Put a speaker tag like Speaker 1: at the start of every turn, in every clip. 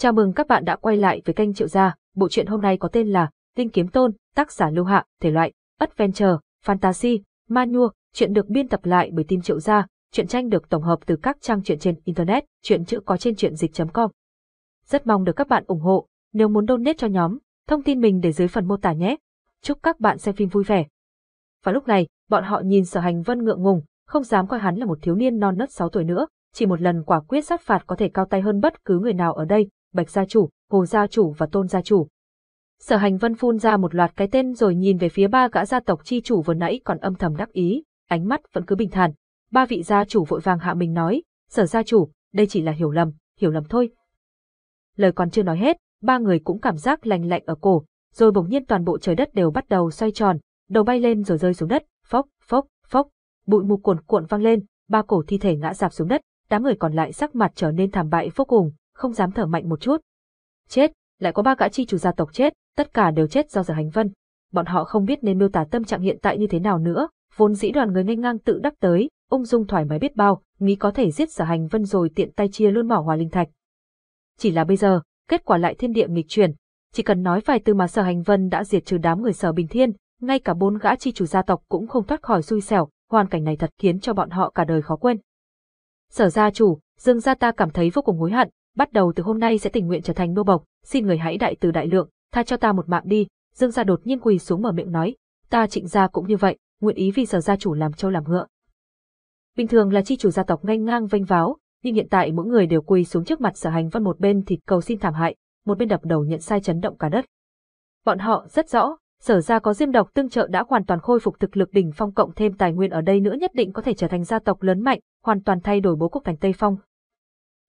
Speaker 1: Chào mừng các bạn đã quay lại với kênh Triệu Gia. Bộ truyện hôm nay có tên là Tinh Kiếm Tôn, tác giả Lưu Hạ, thể loại Adventure, Fantasy, Manua. Chuyện được biên tập lại bởi team Triệu Gia. Chuyện tranh được tổng hợp từ các trang truyện trên Internet, chuyện chữ có trên truyện dịch.com. Rất mong được các bạn ủng hộ. Nếu muốn donate cho nhóm, thông tin mình để dưới phần mô tả nhé. Chúc các bạn xem phim vui vẻ. Và lúc này, bọn họ nhìn sở hành vân ngượng ngùng, không dám coi hắn là một thiếu niên non nớt 6 tuổi nữa, chỉ một lần quả quyết sát phạt có thể cao tay hơn bất cứ người nào ở đây, Bạch gia chủ, Hồ gia chủ và Tôn gia chủ. Sở hành vân phun ra một loạt cái tên rồi nhìn về phía ba gã gia tộc chi chủ vừa nãy còn âm thầm đắc ý, ánh mắt vẫn cứ bình thản. Ba vị gia chủ vội vàng hạ mình nói, sở gia chủ, đây chỉ là hiểu lầm, hiểu lầm thôi. Lời còn chưa nói hết, ba người cũng cảm giác lành lạnh ở cổ, rồi bỗng nhiên toàn bộ trời đất đều bắt đầu xoay tròn, đầu bay lên rồi rơi xuống đất, phốc, phốc, phốc, bụi mù cuộn cuộn vang lên, ba cổ thi thể ngã dạp xuống đất, đám người còn lại sắc mặt trở nên thảm bại vô cùng, không dám thở mạnh một chút. Chết, lại có ba gã chi chủ gia tộc chết, tất cả đều chết do sở hành vân. Bọn họ không biết nên miêu tả tâm trạng hiện tại như thế nào nữa, vốn dĩ đoàn người ngay ngang tự đắc tới, ung dung thoải mái biết bao, nghĩ có thể giết sở hành vân rồi tiện tay chia luôn mỏ hòa linh thạch. Chỉ là bây giờ, kết quả lại thiên địa nghịch chuyển, chỉ cần nói vài từ mà sở hành vân đã diệt trừ đám người sở bình thiên, ngay cả bốn gã chi chủ gia tộc cũng không thoát khỏi xui xẻo, hoàn cảnh này thật khiến cho bọn họ cả đời khó quên. Sở gia chủ, dương gia ta cảm thấy vô cùng hối hận, bắt đầu từ hôm nay sẽ tình nguyện trở thành nô bộc, xin người hãy đại từ đại lượng, tha cho ta một mạng đi. Dương gia đột nhiên quỳ xuống mở miệng nói, ta trịnh gia cũng như vậy, nguyện ý vì sở gia chủ làm châu làm ngựa. Bình thường là chi chủ gia tộc ngang ngang vênh váo, nhưng hiện tại mỗi người đều quỳ xuống trước mặt sở hành văn một bên thì cầu xin thảm hại, một bên đập đầu nhận sai chấn động cả đất. Bọn họ rất rõ, sở gia có diêm độc tương trợ đã hoàn toàn khôi phục thực lực đỉnh phong cộng thêm tài nguyên ở đây nữa nhất định có thể trở thành gia tộc lớn mạnh, hoàn toàn thay đổi bố cục thành Tây Phong.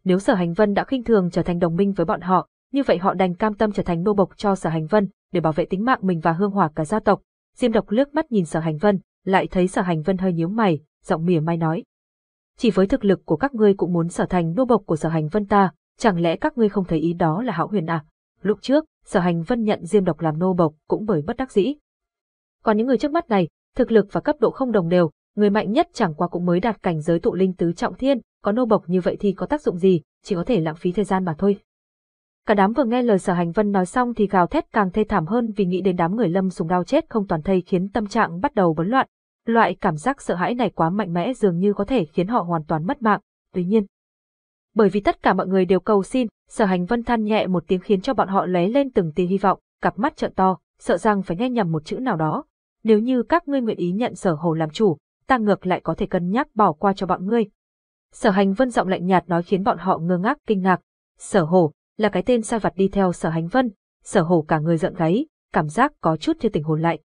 Speaker 1: Nếu Sở Hành Vân đã khinh thường trở thành đồng minh với bọn họ, như vậy họ đành cam tâm trở thành nô bộc cho Sở Hành Vân để bảo vệ tính mạng mình và hương hỏa cả gia tộc. Diêm Độc lướt mắt nhìn Sở Hành Vân, lại thấy Sở Hành Vân hơi nhíu mày, giọng mỉa mai nói: "Chỉ với thực lực của các ngươi cũng muốn sở thành nô bộc của Sở Hành Vân ta, chẳng lẽ các ngươi không thấy ý đó là hảo huyền à?" Lúc trước, Sở Hành Vân nhận Diêm Độc làm nô bộc cũng bởi bất đắc dĩ. Còn những người trước mắt này, thực lực và cấp độ không đồng đều, người mạnh nhất chẳng qua cũng mới đạt cảnh giới tụ linh tứ trọng thiên, có nô bộc như vậy thì có tác dụng gì, chỉ có thể lãng phí thời gian mà thôi. Cả đám vừa nghe lời Sở Hành Vân nói xong thì gào thét càng thê thảm hơn vì nghĩ đến đám người Lâm Sùng đau chết không toàn thây khiến tâm trạng bắt đầu bấn loạn. Loại cảm giác sợ hãi này quá mạnh mẽ dường như có thể khiến họ hoàn toàn mất mạng. Tuy nhiên, bởi vì tất cả mọi người đều cầu xin, Sở Hành Vân than nhẹ một tiếng khiến cho bọn họ lóe lên từng tia hy vọng, cặp mắt trợn to, sợ rằng phải nghe nhầm một chữ nào đó. Nếu như các ngươi nguyện ý nhận Sở Hồ làm chủ, ta ngược lại có thể cân nhắc bỏ qua cho bọn ngươi. Sở hành vân giọng lạnh nhạt nói khiến bọn họ ngơ ngác kinh ngạc. Sở hổ, là cái tên sai vặt đi theo sở hành vân, sở hổ cả người giận gáy, cảm giác có chút chưa tỉnh hồn lại.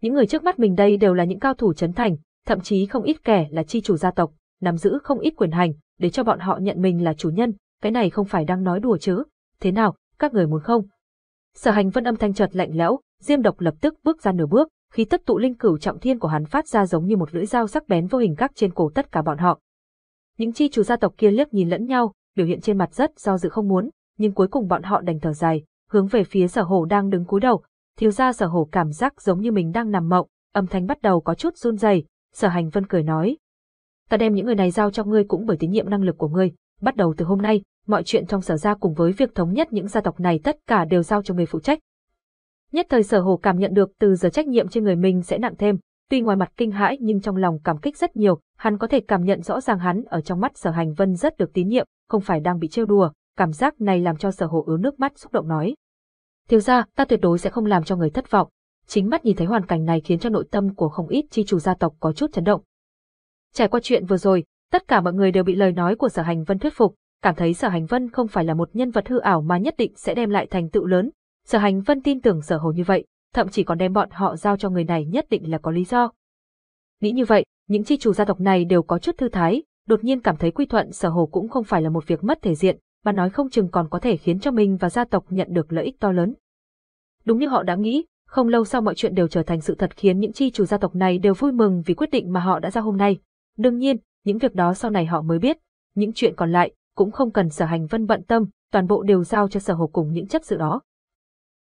Speaker 1: Những người trước mắt mình đây đều là những cao thủ chấn thành, thậm chí không ít kẻ là chi chủ gia tộc, nắm giữ không ít quyền hành, để cho bọn họ nhận mình là chủ nhân, cái này không phải đang nói đùa chứ. Thế nào, các người muốn không? Sở hành vân âm thanh chợt lạnh lẽo, Diêm độc lập tức bước ra nửa bước, khi tất tụ linh cửu trọng thiên của hắn phát ra giống như một lưỡi dao sắc bén vô hình gác trên cổ tất cả bọn họ. Những chi chủ gia tộc kia liếc nhìn lẫn nhau, biểu hiện trên mặt rất do dự không muốn, nhưng cuối cùng bọn họ đành thở dài, hướng về phía sở hồ đang đứng cúi đầu. Thiếu gia sở hồ cảm giác giống như mình đang nằm mộng, âm thanh bắt đầu có chút run rẩy. Sở hành vân cười nói, ta đem những người này giao cho ngươi cũng bởi tín nhiệm năng lực của ngươi. Bắt đầu từ hôm nay, mọi chuyện trong sở gia cùng với việc thống nhất những gia tộc này tất cả đều giao cho ngươi phụ trách. Nhất thời sở hồ cảm nhận được từ giờ trách nhiệm trên người mình sẽ nặng thêm, tuy ngoài mặt kinh hãi nhưng trong lòng cảm kích rất nhiều, hắn có thể cảm nhận rõ ràng hắn ở trong mắt sở hành vân rất được tín nhiệm, không phải đang bị trêu đùa, cảm giác này làm cho sở hồ ứa nước mắt xúc động nói. Thiếu ra, ta tuyệt đối sẽ không làm cho người thất vọng. Chính mắt nhìn thấy hoàn cảnh này khiến cho nội tâm của không ít chi chủ gia tộc có chút chấn động. Trải qua chuyện vừa rồi, tất cả mọi người đều bị lời nói của sở hành vân thuyết phục, cảm thấy sở hành vân không phải là một nhân vật hư ảo mà nhất định sẽ đem lại thành tựu lớn, Sở Hành Vân tin tưởng Sở Hồ như vậy, thậm chí còn đem bọn họ giao cho người này nhất định là có lý do. Nghĩ như vậy, những chi chủ gia tộc này đều có chút thư thái, đột nhiên cảm thấy quy thuận Sở Hồ cũng không phải là một việc mất thể diện, mà nói không chừng còn có thể khiến cho mình và gia tộc nhận được lợi ích to lớn. Đúng như họ đã nghĩ, không lâu sau mọi chuyện đều trở thành sự thật khiến những chi chủ gia tộc này đều vui mừng vì quyết định mà họ đã ra hôm nay. Đương nhiên, những việc đó sau này họ mới biết, những chuyện còn lại cũng không cần sở hành vân bận tâm, toàn bộ đều giao cho sở hồ cùng những chấp sự đó.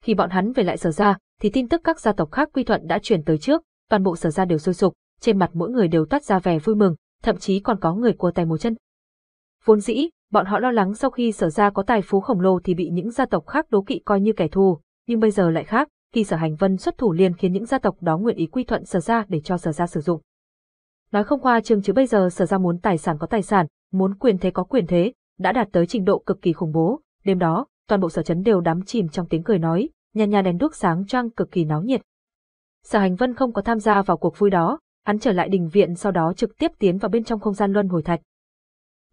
Speaker 1: Khi bọn hắn về lại sở gia, thì tin tức các gia tộc khác quy thuận đã truyền tới trước, toàn bộ sở gia đều sôi sục, trên mặt mỗi người đều toát ra vẻ vui mừng, thậm chí còn có người cua tay một chân. Vốn dĩ, bọn họ lo lắng sau khi sở gia có tài phú khổng lồ thì bị những gia tộc khác đố kỵ coi như kẻ thù, nhưng bây giờ lại khác, khi sở hành vân xuất thủ liền khiến những gia tộc đó nguyện ý quy thuận sở gia để cho sở gia sử dụng. Nói không qua trương chứ bây giờ sở gia muốn tài sản có tài sản, muốn quyền thế có quyền thế, đã đạt tới trình độ cực kỳ khủng bố, đêm đó, toàn bộ sở chấn đều đắm chìm trong tiếng cười nói, nhà nhà đèn đuốc sáng trang cực kỳ náo nhiệt. Sở Hành Vân không có tham gia vào cuộc vui đó, hắn trở lại đình viện sau đó trực tiếp tiến vào bên trong không gian luân hồi thạch.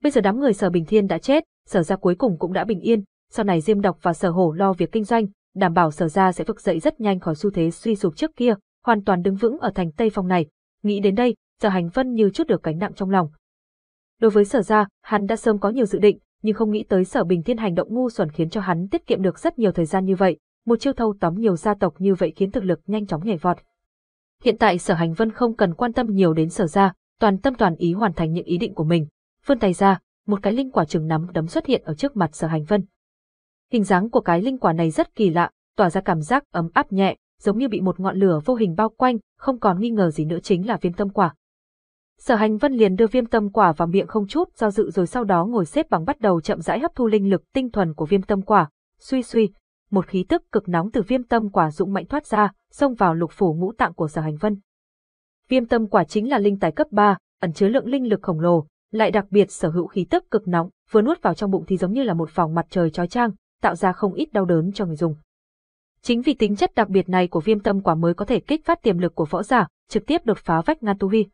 Speaker 1: Bây giờ đám người Sở Bình Thiên đã chết, Sở gia cuối cùng cũng đã bình yên, sau này Diêm Độc và Sở Hổ lo việc kinh doanh, đảm bảo Sở gia sẽ vực dậy rất nhanh khỏi xu thế suy sụp trước kia, hoàn toàn đứng vững ở thành Tây Phong này. Nghĩ đến đây, Sở Hành Vân như chút được cánh nặng trong lòng. Đối với Sở gia, hắn đã sớm có nhiều dự định, nhưng không nghĩ tới sở bình thiên hành động ngu xuẩn khiến cho hắn tiết kiệm được rất nhiều thời gian như vậy, một chiêu thâu tóm nhiều gia tộc như vậy khiến thực lực nhanh chóng nhảy vọt. Hiện tại sở hành vân không cần quan tâm nhiều đến sở gia toàn tâm toàn ý hoàn thành những ý định của mình. Vươn tay ra, một cái linh quả trường nắm đấm xuất hiện ở trước mặt sở hành vân. Hình dáng của cái linh quả này rất kỳ lạ, tỏa ra cảm giác ấm áp nhẹ, giống như bị một ngọn lửa vô hình bao quanh, không còn nghi ngờ gì nữa chính là viên tâm quả. Sở Hành Vân liền đưa Viêm Tâm Quả vào miệng không chút do dự rồi sau đó ngồi xếp bằng bắt đầu chậm rãi hấp thu linh lực tinh thuần của Viêm Tâm Quả. Suy suy, một khí tức cực nóng từ Viêm Tâm Quả dũng mạnh thoát ra, xông vào lục phủ ngũ tạng của Sở Hành Vân. Viêm Tâm Quả chính là linh tài cấp 3, ẩn chứa lượng linh lực khổng lồ, lại đặc biệt sở hữu khí tức cực nóng, vừa nuốt vào trong bụng thì giống như là một vòng mặt trời chói chang, tạo ra không ít đau đớn cho người dùng. Chính vì tính chất đặc biệt này của Viêm Tâm Quả mới có thể kích phát tiềm lực của võ giả, trực tiếp đột phá vách ngăn tu vi,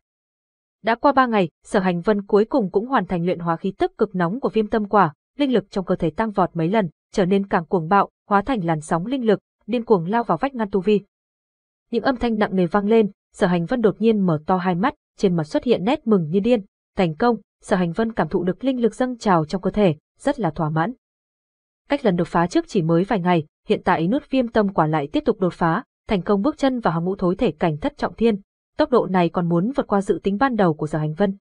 Speaker 1: đã qua ba ngày, Sở Hành Vân cuối cùng cũng hoàn thành luyện hóa khí tức cực nóng của viêm tâm quả, linh lực trong cơ thể tăng vọt mấy lần, trở nên càng cuồng bạo, hóa thành làn sóng linh lực, điên cuồng lao vào vách ngăn tu vi. Những âm thanh nặng nề vang lên, Sở Hành Vân đột nhiên mở to hai mắt, trên mặt xuất hiện nét mừng như điên, thành công, Sở Hành Vân cảm thụ được linh lực dâng trào trong cơ thể, rất là thỏa mãn. Cách lần đột phá trước chỉ mới vài ngày, hiện tại nút viêm tâm quả lại tiếp tục đột phá, thành công bước chân vào hàng ngũ thối thể cảnh thất trọng thiên, tốc độ này còn muốn vượt qua dự tính ban đầu của Sở Hành Vân.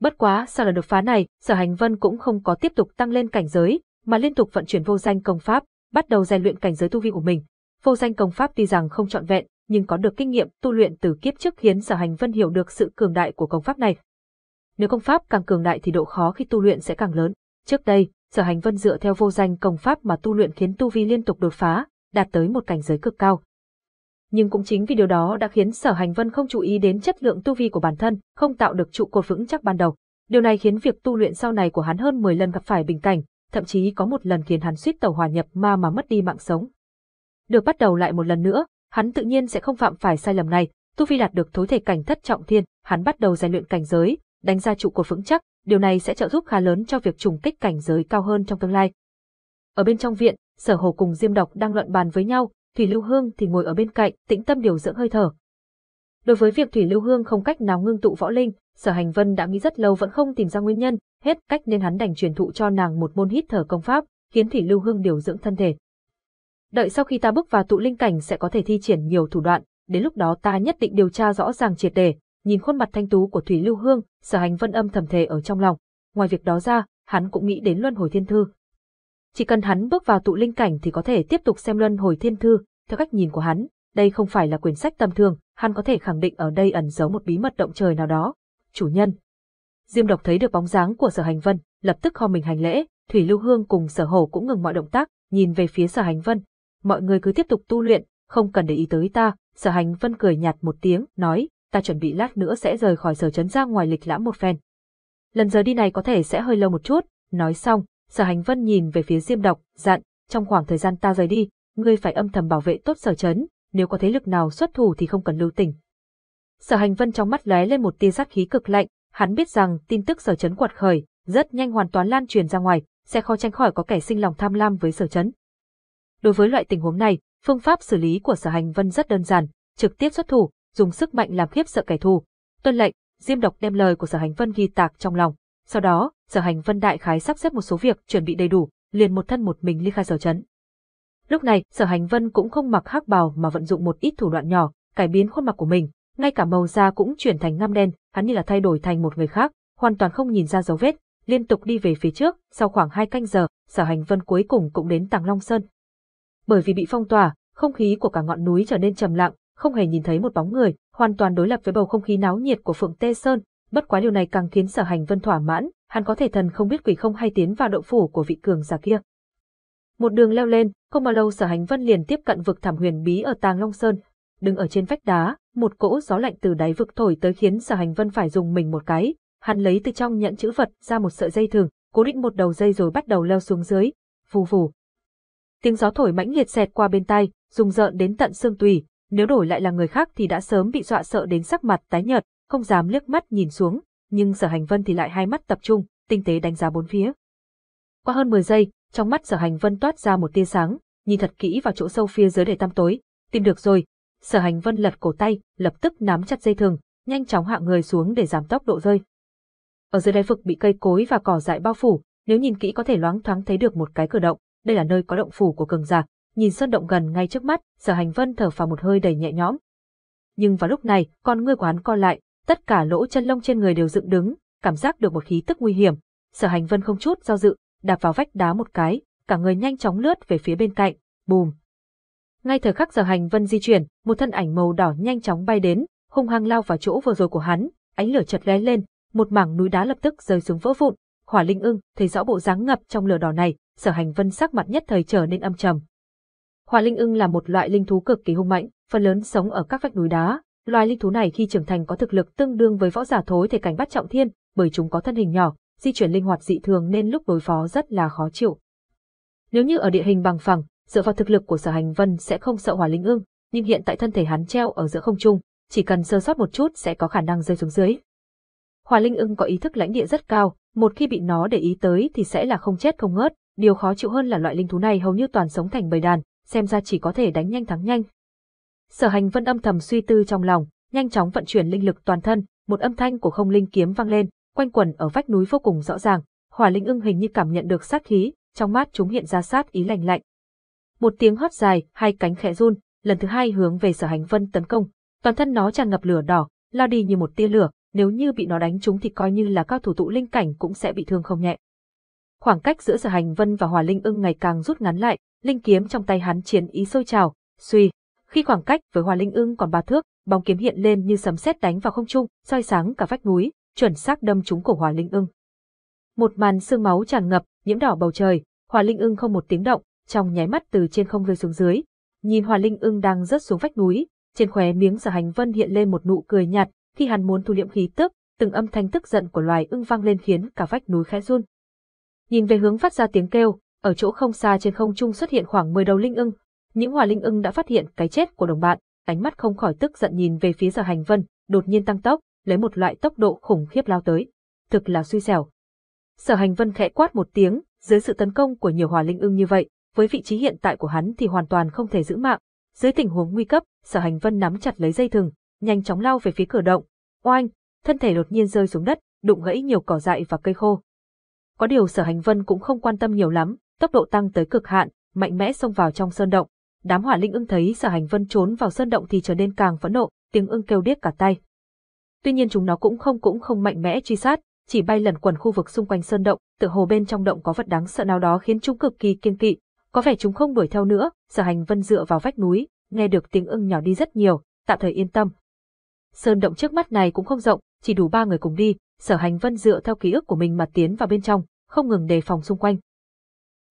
Speaker 1: Bất quá, sau lần đột phá này, Sở Hành Vân cũng không có tiếp tục tăng lên cảnh giới, mà liên tục vận chuyển vô danh công pháp, bắt đầu rèn luyện cảnh giới tu vi của mình. Vô danh công pháp tuy rằng không trọn vẹn, nhưng có được kinh nghiệm tu luyện từ kiếp trước khiến Sở Hành Vân hiểu được sự cường đại của công pháp này. Nếu công pháp càng cường đại thì độ khó khi tu luyện sẽ càng lớn. Trước đây, Sở Hành Vân dựa theo vô danh công pháp mà tu luyện khiến tu vi liên tục đột phá, đạt tới một cảnh giới cực cao nhưng cũng chính vì điều đó đã khiến Sở Hành Vân không chú ý đến chất lượng tu vi của bản thân, không tạo được trụ cột vững chắc ban đầu. Điều này khiến việc tu luyện sau này của hắn hơn 10 lần gặp phải bình cảnh, thậm chí có một lần khiến hắn suýt tẩu hòa nhập ma mà mất đi mạng sống. Được bắt đầu lại một lần nữa, hắn tự nhiên sẽ không phạm phải sai lầm này, tu vi đạt được thối thể cảnh thất trọng thiên, hắn bắt đầu rèn luyện cảnh giới, đánh ra trụ cột vững chắc, điều này sẽ trợ giúp khá lớn cho việc trùng kích cảnh giới cao hơn trong tương lai. Ở bên trong viện, Sở Hồ cùng Diêm Độc đang luận bàn với nhau, Thủy Lưu Hương thì ngồi ở bên cạnh, tĩnh tâm điều dưỡng hơi thở. Đối với việc Thủy Lưu Hương không cách nào ngưng tụ võ linh, Sở Hành Vân đã nghĩ rất lâu vẫn không tìm ra nguyên nhân, hết cách nên hắn đành truyền thụ cho nàng một môn hít thở công pháp, khiến Thủy Lưu Hương điều dưỡng thân thể. Đợi sau khi ta bước vào tụ linh cảnh sẽ có thể thi triển nhiều thủ đoạn, đến lúc đó ta nhất định điều tra rõ ràng triệt để. Nhìn khuôn mặt thanh tú của Thủy Lưu Hương, Sở Hành Vân âm thầm thề ở trong lòng. Ngoài việc đó ra, hắn cũng nghĩ đến luân hồi thiên thư, chỉ cần hắn bước vào tụ linh cảnh thì có thể tiếp tục xem luân hồi thiên thư, theo cách nhìn của hắn, đây không phải là quyển sách tầm thường, hắn có thể khẳng định ở đây ẩn giấu một bí mật động trời nào đó. Chủ nhân. Diêm Độc thấy được bóng dáng của Sở Hành Vân, lập tức kho mình hành lễ, Thủy Lưu Hương cùng Sở Hổ cũng ngừng mọi động tác, nhìn về phía Sở Hành Vân. Mọi người cứ tiếp tục tu luyện, không cần để ý tới ta, Sở Hành Vân cười nhạt một tiếng, nói, ta chuẩn bị lát nữa sẽ rời khỏi sở trấn ra ngoài lịch lãm một phen. Lần giờ đi này có thể sẽ hơi lâu một chút, nói xong, Sở Hành Vân nhìn về phía Diêm Độc, dặn, trong khoảng thời gian ta rời đi, ngươi phải âm thầm bảo vệ tốt sở chấn, nếu có thế lực nào xuất thủ thì không cần lưu tình. Sở Hành Vân trong mắt lóe lên một tia sát khí cực lạnh, hắn biết rằng tin tức sở chấn quật khởi, rất nhanh hoàn toàn lan truyền ra ngoài, sẽ khó tránh khỏi có kẻ sinh lòng tham lam với sở chấn. Đối với loại tình huống này, phương pháp xử lý của sở hành vân rất đơn giản, trực tiếp xuất thủ, dùng sức mạnh làm khiếp sợ kẻ thù. Tuân lệnh, Diêm Độc đem lời của sở hành vân ghi tạc trong lòng. Sau đó, Sở Hành Vân đại khái sắp xếp một số việc chuẩn bị đầy đủ, liền một thân một mình ly khai sở trấn. Lúc này, Sở Hành Vân cũng không mặc hắc bào mà vận dụng một ít thủ đoạn nhỏ, cải biến khuôn mặt của mình, ngay cả màu da cũng chuyển thành ngăm đen, hắn như là thay đổi thành một người khác, hoàn toàn không nhìn ra dấu vết, liên tục đi về phía trước, sau khoảng hai canh giờ, Sở Hành Vân cuối cùng cũng đến Tàng Long Sơn. Bởi vì bị phong tỏa, không khí của cả ngọn núi trở nên trầm lặng, không hề nhìn thấy một bóng người, hoàn toàn đối lập với bầu không khí náo nhiệt của Phượng Tê Sơn, bất quá điều này càng khiến sở hành vân thỏa mãn, hắn có thể thần không biết quỷ không hay tiến vào động phủ của vị cường giả kia. Một đường leo lên, không bao lâu sở hành vân liền tiếp cận vực thảm huyền bí ở Tàng Long Sơn, đứng ở trên vách đá, một cỗ gió lạnh từ đáy vực thổi tới khiến sở hành vân phải dùng mình một cái, hắn lấy từ trong nhẫn chữ vật ra một sợi dây thường, cố định một đầu dây rồi bắt đầu leo xuống dưới, Phù phù, Tiếng gió thổi mãnh liệt xẹt qua bên tai, rùng rợn đến tận xương tùy. nếu đổi lại là người khác thì đã sớm bị dọa sợ đến sắc mặt tái nhợt, không dám liếc mắt nhìn xuống, nhưng sở hành vân thì lại hai mắt tập trung, tinh tế đánh giá bốn phía. Qua hơn 10 giây, trong mắt sở hành vân toát ra một tia sáng, nhìn thật kỹ vào chỗ sâu phía dưới để tăm tối, tìm được rồi. Sở hành vân lật cổ tay, lập tức nắm chặt dây thừng, nhanh chóng hạ người xuống để giảm tốc độ rơi. Ở dưới đáy vực bị cây cối và cỏ dại bao phủ, nếu nhìn kỹ có thể loáng thoáng thấy được một cái cửa động, đây là nơi có động phủ của cường giả. Nhìn sơn động gần ngay trước mắt, sở hành vân thở phào một hơi đầy nhẹ nhõm. Nhưng vào lúc này, con ngươi của hắn co lại, tất cả lỗ chân lông trên người đều dựng đứng, cảm giác được một khí tức nguy hiểm. Sở Hành Vân không chút do dự, đạp vào vách đá một cái, cả người nhanh chóng lướt về phía bên cạnh, bùm. Ngay thời khắc Sở Hành Vân di chuyển, một thân ảnh màu đỏ nhanh chóng bay đến, hung hăng lao vào chỗ vừa rồi của hắn, ánh lửa chợt lóe lên, một mảng núi đá lập tức rơi xuống vỡ vụn. Hỏa Linh Ưng thấy rõ bộ dáng ngập trong lửa đỏ này, Sở Hành Vân sắc mặt nhất thời trở nên âm trầm. Hỏa Linh Ưng là một loại linh thú cực kỳ hung mãnh, phần lớn sống ở các vách núi đá, Loài linh thú này khi trưởng thành có thực lực tương đương với võ giả thối thể cảnh bắt trọng thiên, bởi chúng có thân hình nhỏ, di chuyển linh hoạt dị thường nên lúc đối phó rất là khó chịu. Nếu như ở địa hình bằng phẳng, dựa vào thực lực của Sở Hành Vân sẽ không sợ Hỏa Linh Ưng, nhưng hiện tại thân thể hắn treo ở giữa không trung, chỉ cần sơ sót một chút sẽ có khả năng rơi xuống dưới. Hỏa Linh Ưng có ý thức lãnh địa rất cao, một khi bị nó để ý tới thì sẽ là không chết không ngớt, điều khó chịu hơn là loại linh thú này hầu như toàn sống thành bầy đàn, xem ra chỉ có thể đánh nhanh thắng nhanh, Sở Hành Vân âm thầm suy tư trong lòng, nhanh chóng vận chuyển linh lực toàn thân, một âm thanh của không linh kiếm vang lên, quanh quẩn ở vách núi vô cùng rõ ràng, Hỏa Linh Ưng hình như cảm nhận được sát khí, trong mắt chúng hiện ra sát ý lạnh lạnh. Một tiếng hót dài, hai cánh khẽ run, lần thứ hai hướng về Sở Hành Vân tấn công, toàn thân nó tràn ngập lửa đỏ, lao đi như một tia lửa, nếu như bị nó đánh trúng thì coi như là các thủ tụ linh cảnh cũng sẽ bị thương không nhẹ. Khoảng cách giữa Sở Hành Vân và Hỏa Linh Ưng ngày càng rút ngắn lại, linh kiếm trong tay hắn chiến ý sôi trào, suy, khi khoảng cách với Hoa Linh Ưng còn ba thước, bóng kiếm hiện lên như sấm sét đánh vào không trung, soi sáng cả vách núi, chuẩn xác đâm trúng cổ Hoa Linh Ưng. Một màn sương máu tràn ngập, nhiễm đỏ bầu trời, Hoa Linh Ưng không một tiếng động, trong nháy mắt từ trên không rơi xuống dưới. Nhìn Hoa Linh Ưng đang rớt xuống vách núi, trên khóe miếng Sở Hành Vân hiện lên một nụ cười nhạt, khi hắn muốn thu liễm khí tức, từng âm thanh tức giận của loài ưng vang lên khiến cả vách núi khẽ run. Nhìn về hướng phát ra tiếng kêu, ở chỗ không xa trên không trung xuất hiện khoảng 10 đầu linh ưng, những hòa linh ưng đã phát hiện cái chết của đồng bạn, ánh mắt không khỏi tức giận nhìn về phía Sở Hành Vân, đột nhiên tăng tốc, lấy một loại tốc độ khủng khiếp lao tới. Thực là suy xẻo. Sở Hành Vân khẽ quát một tiếng, dưới sự tấn công của nhiều hòa linh ưng như vậy, với vị trí hiện tại của hắn thì hoàn toàn không thể giữ mạng. Dưới tình huống nguy cấp, Sở Hành Vân nắm chặt lấy dây thừng, nhanh chóng lao về phía cửa động. Oanh, thân thể đột nhiên rơi xuống đất, đụng gãy nhiều cỏ dại và cây khô. Có điều Sở Hành Vân cũng không quan tâm nhiều lắm, tốc độ tăng tới cực hạn, mạnh mẽ xông vào trong sơn động đám hỏa linh ưng thấy sở hành vân trốn vào sơn động thì trở nên càng phẫn nộ, tiếng ưng kêu điếc cả tay. Tuy nhiên chúng nó cũng không cũng không mạnh mẽ truy sát, chỉ bay lẩn quẩn khu vực xung quanh sơn động, tựa hồ bên trong động có vật đáng sợ nào đó khiến chúng cực kỳ kiên kỵ. Có vẻ chúng không đuổi theo nữa, sở hành vân dựa vào vách núi, nghe được tiếng ưng nhỏ đi rất nhiều, tạm thời yên tâm. Sơn động trước mắt này cũng không rộng, chỉ đủ ba người cùng đi, sở hành vân dựa theo ký ức của mình mà tiến vào bên trong, không ngừng đề phòng xung quanh.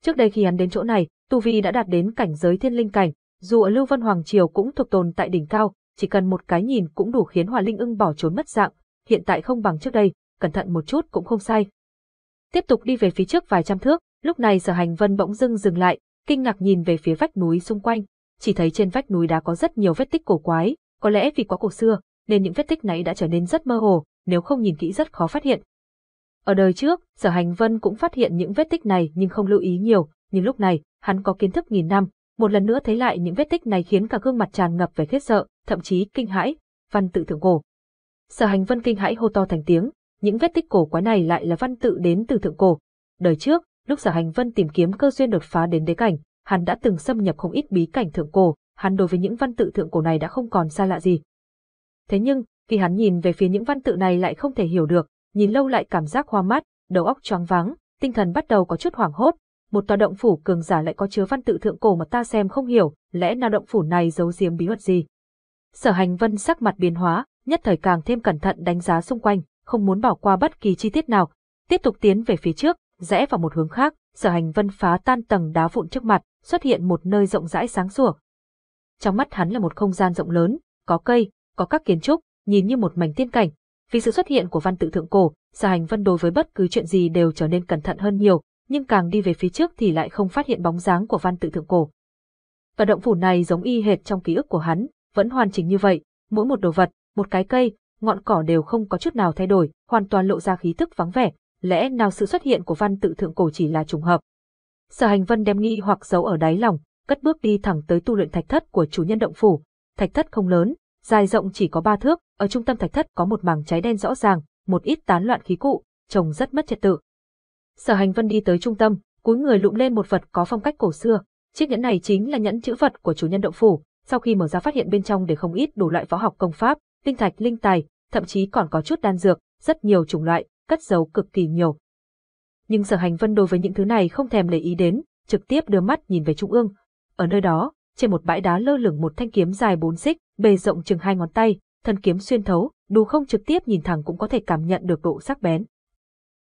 Speaker 1: Trước đây khi hắn đến chỗ này, Tu Vi đã đạt đến cảnh giới thiên linh cảnh, dù ở Lưu Vân Hoàng Triều cũng thuộc tồn tại đỉnh cao, chỉ cần một cái nhìn cũng đủ khiến Hòa Linh ưng bỏ trốn mất dạng, hiện tại không bằng trước đây, cẩn thận một chút cũng không sai. Tiếp tục đi về phía trước vài trăm thước, lúc này sở hành vân bỗng dưng dừng lại, kinh ngạc nhìn về phía vách núi xung quanh, chỉ thấy trên vách núi đá có rất nhiều vết tích cổ quái, có lẽ vì quá cổ xưa, nên những vết tích này đã trở nên rất mơ hồ, nếu không nhìn kỹ rất khó phát hiện. Ở đời trước, Sở Hành Vân cũng phát hiện những vết tích này nhưng không lưu ý nhiều, nhưng lúc này, hắn có kiến thức nghìn năm, một lần nữa thấy lại những vết tích này khiến cả gương mặt tràn ngập vẻ khiếp sợ, thậm chí kinh hãi, văn tự thượng cổ. Sở Hành Vân kinh hãi hô to thành tiếng, những vết tích cổ quái này lại là văn tự đến từ thượng cổ. Đời trước, lúc Sở Hành Vân tìm kiếm cơ duyên đột phá đến đế cảnh, hắn đã từng xâm nhập không ít bí cảnh thượng cổ, hắn đối với những văn tự thượng cổ này đã không còn xa lạ gì. Thế nhưng, khi hắn nhìn về phía những văn tự này lại không thể hiểu được, nhìn lâu lại cảm giác hoa mắt, đầu óc choáng váng, tinh thần bắt đầu có chút hoảng hốt, một tòa động phủ cường giả lại có chứa văn tự thượng cổ mà ta xem không hiểu, lẽ nào động phủ này giấu giếm bí mật gì? Sở Hành Vân sắc mặt biến hóa, nhất thời càng thêm cẩn thận đánh giá xung quanh, không muốn bỏ qua bất kỳ chi tiết nào, tiếp tục tiến về phía trước, rẽ vào một hướng khác, Sở Hành Vân phá tan tầng đá vụn trước mặt, xuất hiện một nơi rộng rãi sáng sủa. Trong mắt hắn là một không gian rộng lớn, có cây, có các kiến trúc, nhìn như một mảnh tiên cảnh. Vì sự xuất hiện của văn tự thượng cổ, Sở Hành Vân đối với bất cứ chuyện gì đều trở nên cẩn thận hơn nhiều, nhưng càng đi về phía trước thì lại không phát hiện bóng dáng của văn tự thượng cổ. Tòa động phủ này giống y hệt trong ký ức của hắn, vẫn hoàn chỉnh như vậy, mỗi một đồ vật, một cái cây, ngọn cỏ đều không có chút nào thay đổi, hoàn toàn lộ ra khí tức vắng vẻ, lẽ nào sự xuất hiện của văn tự thượng cổ chỉ là trùng hợp. Sở Hành Vân đem nghi hoặc giấu ở đáy lòng, cất bước đi thẳng tới tu luyện thạch thất của chủ nhân động phủ. Thạch thất không lớn, dài rộng chỉ có ba thước, ở trung tâm thạch thất có một mảng cháy đen rõ ràng, một ít tán loạn khí cụ, trông rất mất trật tự. Sở Hành Vân đi tới trung tâm, cúi người lụm lên một vật có phong cách cổ xưa. Chiếc nhẫn này chính là nhẫn chữ vật của chủ nhân động phủ. Sau khi mở ra phát hiện bên trong để không ít đủ loại võ học công pháp, tinh thạch linh tài, thậm chí còn có chút đan dược, rất nhiều chủng loại, cất giấu cực kỳ nhiều. Nhưng Sở Hành Vân đối với những thứ này không thèm để ý đến, trực tiếp đưa mắt nhìn về trung ương. Ở nơi đó, trên một bãi đá lơ lửng một thanh kiếm dài bốn xích, bề rộng chừng hai ngón tay, thân kiếm xuyên thấu, dù không trực tiếp nhìn thẳng cũng có thể cảm nhận được độ sắc bén.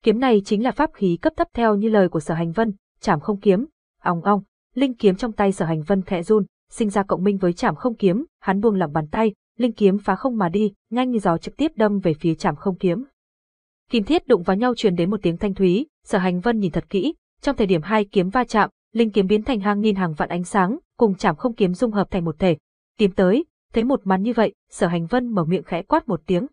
Speaker 1: Kiếm này chính là pháp khí cấp thấp theo như lời của Sở Hành Vân, chảm không kiếm, ong ong, linh kiếm trong tay Sở Hành Vân khẽ run, sinh ra cộng minh với chảm không kiếm, hắn buông lỏng bàn tay, linh kiếm phá không mà đi, nhanh như gió trực tiếp đâm về phía chảm không kiếm. Kim thiết đụng vào nhau truyền đến một tiếng thanh thúy, Sở Hành Vân nhìn thật kỹ, trong thời điểm hai kiếm va chạm, linh kiếm biến thành hàng nghìn hàng vạn ánh sáng, cùng chảm không kiếm dung hợp thành một thể. Tiến tới, thấy một màn như vậy, Sở Hành Vân mở miệng khẽ quát một tiếng.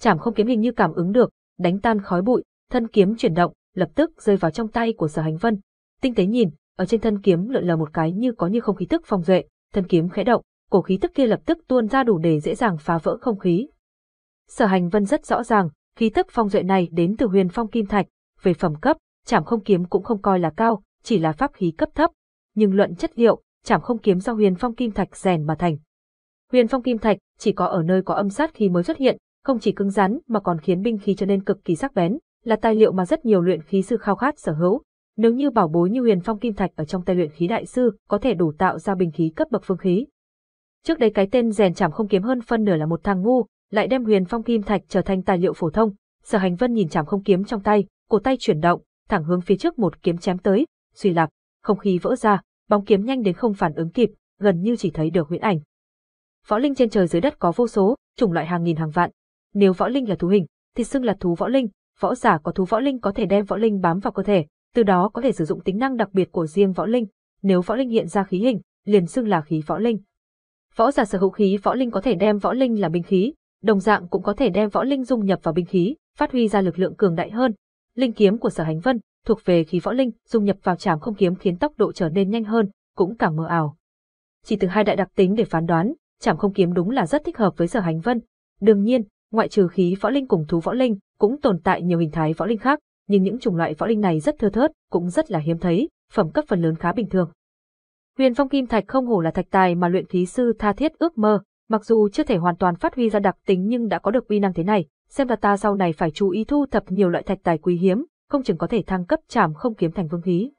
Speaker 1: Chảm không kiếm hình như cảm ứng được, đánh tan khói bụi, thân kiếm chuyển động, lập tức rơi vào trong tay của Sở Hành Vân. Tinh tế nhìn, ở trên thân kiếm lượn lờ một cái như có như không khí tức phong duệ, thân kiếm khẽ động, cổ khí tức kia lập tức tuôn ra đủ để dễ dàng phá vỡ không khí. Sở Hành Vân rất rõ ràng, khí tức phong duệ này đến từ Huyền Phong Kim Thạch, về phẩm cấp, Trảm Không kiếm cũng không coi là cao, chỉ là pháp khí cấp thấp, nhưng luận chất liệu, Trảm Không kiếm do Huyền Phong Kim Thạch rèn mà thành. Huyền Phong Kim Thạch chỉ có ở nơi có âm sát khí mới xuất hiện, không chỉ cứng rắn mà còn khiến binh khí trở nên cực kỳ sắc bén, là tài liệu mà rất nhiều luyện khí sư khao khát sở hữu. Nếu như bảo bối như huyền phong kim thạch ở trong tay luyện khí đại sư có thể đủ tạo ra bình khí cấp bậc phương khí. Trước đây cái tên rèn chảm không kiếm hơn phân nửa là một thằng ngu, lại đem huyền phong kim thạch trở thành tài liệu phổ thông. Sở hành vân nhìn chảm không kiếm trong tay, cổ tay chuyển động, thẳng hướng phía trước một kiếm chém tới, suy lạc, không khí vỡ ra, bóng kiếm nhanh đến không phản ứng kịp, gần như chỉ thấy được huyễn ảnh. Võ linh trên trời dưới đất có vô số, chủng loại hàng nghìn hàng vạn. Nếu võ linh là thú hình, thì xưng là thú võ linh, võ giả có thú võ linh có thể đem võ linh bám vào cơ thể, từ đó có thể sử dụng tính năng đặc biệt của riêng võ linh, nếu võ linh hiện ra khí hình, liền xưng là khí võ linh. Võ giả sở hữu khí võ linh có thể đem võ linh là binh khí, đồng dạng cũng có thể đem võ linh dung nhập vào binh khí, phát huy ra lực lượng cường đại hơn. Linh kiếm của Sở Hành Vân thuộc về khí võ linh, dung nhập vào chảm không kiếm khiến tốc độ trở nên nhanh hơn, cũng càng mờ ảo. Chỉ từ hai đại đặc tính để phán đoán, chảm không kiếm đúng là rất thích hợp với Sở Hành Vân. Đương nhiên, ngoại trừ khí võ linh cùng thú võ linh, cũng tồn tại nhiều hình thái võ linh khác, nhưng những chủng loại võ linh này rất thưa thớt, cũng rất là hiếm thấy, phẩm cấp phần lớn khá bình thường. Huyền Phong Kim Thạch không hổ là thạch tài mà luyện khí sư tha thiết ước mơ, mặc dù chưa thể hoàn toàn phát huy ra đặc tính nhưng đã có được uy năng thế này, xem ra ta sau này phải chú ý thu thập nhiều loại thạch tài quý hiếm, không chừng có thể thăng cấp chảm không kiếm thành vương khí.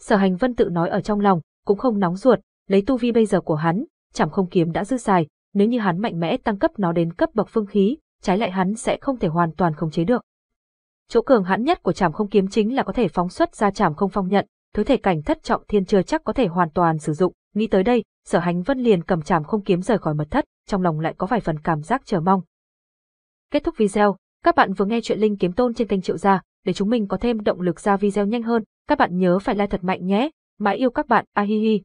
Speaker 1: Sở Hành Vân tự nói ở trong lòng, cũng không nóng ruột, lấy tu vi bây giờ của hắn, chảm không kiếm đã dư xài, nếu như hắn mạnh mẽ tăng cấp nó đến cấp bậc phương khí, trái lại hắn sẽ không thể hoàn toàn khống chế được. Chỗ cường hãn nhất của Trảm Không kiếm chính là có thể phóng xuất ra Trảm Không phong nhận, thứ thể cảnh thất trọng thiên chưa chắc có thể hoàn toàn sử dụng, nghĩ tới đây, Sở Hành Vân liền cầm Trảm Không kiếm rời khỏi mật thất, trong lòng lại có vài phần cảm giác chờ mong. Kết thúc video, các bạn vừa nghe chuyện Linh kiếm tôn trên kênh Triệu gia, để chúng mình có thêm động lực ra video nhanh hơn, các bạn nhớ phải like thật mạnh nhé. Mãi yêu các bạn, a hi hi.